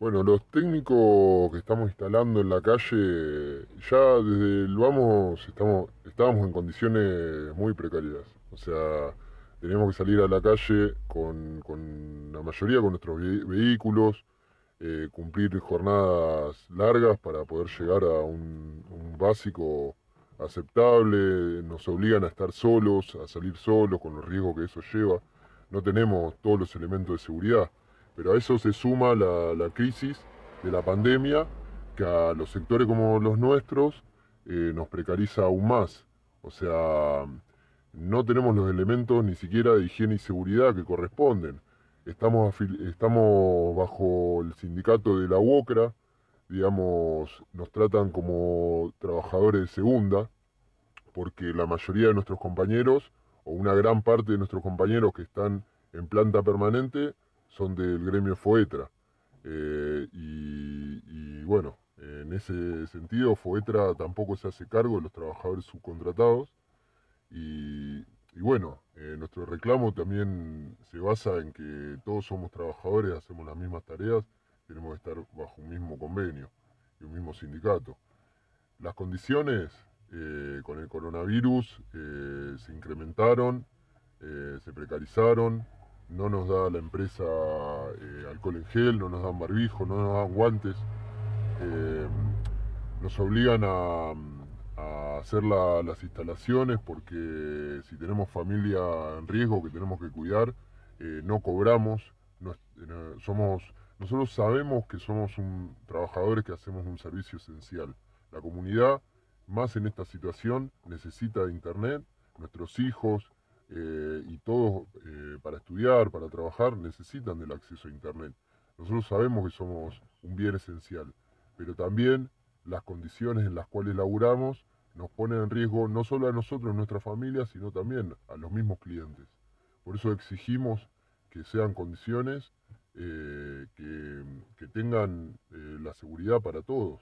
Bueno, los técnicos que estamos instalando en la calle, ya desde el vamos estamos, estábamos en condiciones muy precarias. O sea, tenemos que salir a la calle con, la mayoría con nuestros vehículos, eh, cumplir jornadas largas para poder llegar a un, un básico aceptable, nos obligan a estar solos, a salir solos, con los riesgos que eso lleva. No tenemos todos los elementos de seguridad. Pero a eso se suma la, crisis de la pandemia, que a los sectores como los nuestros eh, nos precariza aún más. O sea, no tenemos los elementos ni siquiera de higiene y seguridad que corresponden. Estamos, estamos bajo el sindicato de la UOCRA, digamos, nos tratan como trabajadores de segunda, porque la mayoría de nuestros compañeros, o una gran parte de nuestros compañeros que están en planta permanente, son del gremio Foetra. Eh, y, bueno, en ese sentido, Foetra tampoco se hace cargo de los trabajadores subcontratados. Y, bueno, eh, nuestro reclamo también se basa en que todos somos trabajadores, hacemos las mismas tareas, tenemos que estar bajo un mismo convenio y un mismo sindicato. Las condiciones eh, con el coronavirus se incrementaron, se precarizaron, no nos da la empresa eh, alcohol en gel, no nos dan barbijo, no nos dan guantes, eh, nos obligan a, hacer las instalaciones porque si tenemos familia en riesgo que tenemos que cuidar, eh, no cobramos, somos, nosotros sabemos que somos un, trabajadores que hacemos un servicio esencial. La comunidad, más en esta situación, necesita Internet, nuestros hijos, y todos para estudiar, para trabajar, necesitan del acceso a Internet. Nosotros sabemos que somos un bien esencial, pero también las condiciones en las cuales laburamos nos ponen en riesgo no solo a nosotros, nuestra familia, sino también a los mismos clientes. Por eso exigimos que sean condiciones eh, que, tengan eh, la seguridad para todos.